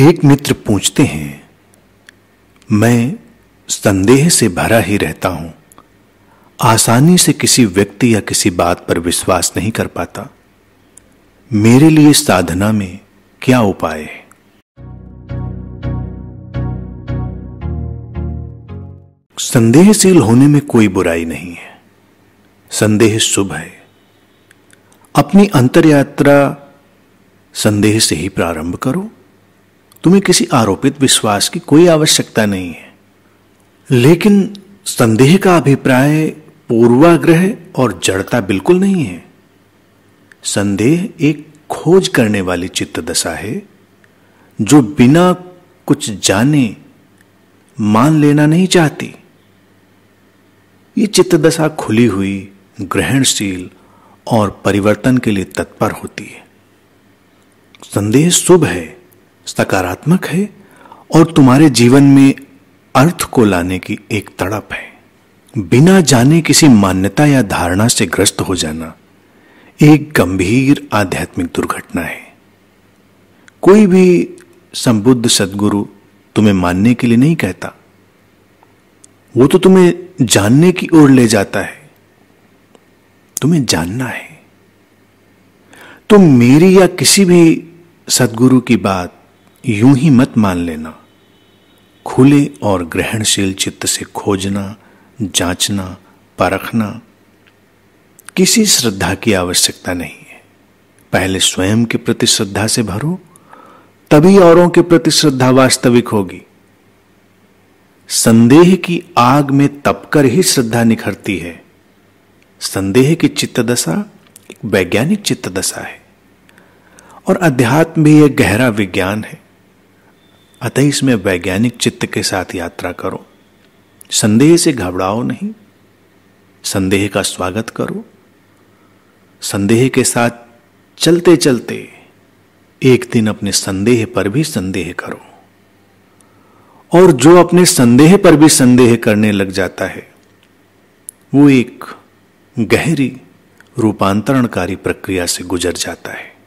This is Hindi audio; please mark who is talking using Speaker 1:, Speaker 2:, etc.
Speaker 1: एक मित्र पूछते हैं मैं संदेह से भरा ही रहता हूं आसानी से किसी व्यक्ति या किसी बात पर विश्वास नहीं कर पाता मेरे लिए साधना में क्या उपाय है संदेहशील होने में कोई बुराई नहीं है संदेह शुभ है अपनी अंतर यात्रा संदेह से ही प्रारंभ करो तुम्हें किसी आरोपित विश्वास की कोई आवश्यकता नहीं है लेकिन संदेह का अभिप्राय पूर्वाग्रह और जड़ता बिल्कुल नहीं है संदेह एक खोज करने वाली चित्त दशा है जो बिना कुछ जाने मान लेना नहीं चाहती ये चित्त दशा खुली हुई ग्रहणशील और परिवर्तन के लिए तत्पर होती है संदेह शुभ है सकारात्मक है और तुम्हारे जीवन में अर्थ को लाने की एक तड़प है बिना जाने किसी मान्यता या धारणा से ग्रस्त हो जाना एक गंभीर आध्यात्मिक दुर्घटना है कोई भी संबुद्ध सदगुरु तुम्हें मानने के लिए नहीं कहता वो तो तुम्हें जानने की ओर ले जाता है तुम्हें जानना है तुम मेरी या किसी भी सदगुरु की बात यूं ही मत मान लेना खुले और ग्रहणशील चित्त से खोजना जांचना परखना किसी श्रद्धा की आवश्यकता नहीं है पहले स्वयं के प्रति श्रद्धा से भरो तभी औरों के प्रति श्रद्धा वास्तविक होगी संदेह की आग में तपकर ही श्रद्धा निखरती है संदेह की चित्तदशा एक वैज्ञानिक चित्तदशा है और अध्यात्म भी एक गहरा विज्ञान है अतः इसमें वैज्ञानिक चित्त के साथ यात्रा करो संदेह से घबराओ नहीं संदेह का स्वागत करो संदेह के साथ चलते चलते एक दिन अपने संदेह पर भी संदेह करो और जो अपने संदेह पर भी संदेह करने लग जाता है वो एक गहरी रूपांतरणकारी प्रक्रिया से गुजर जाता है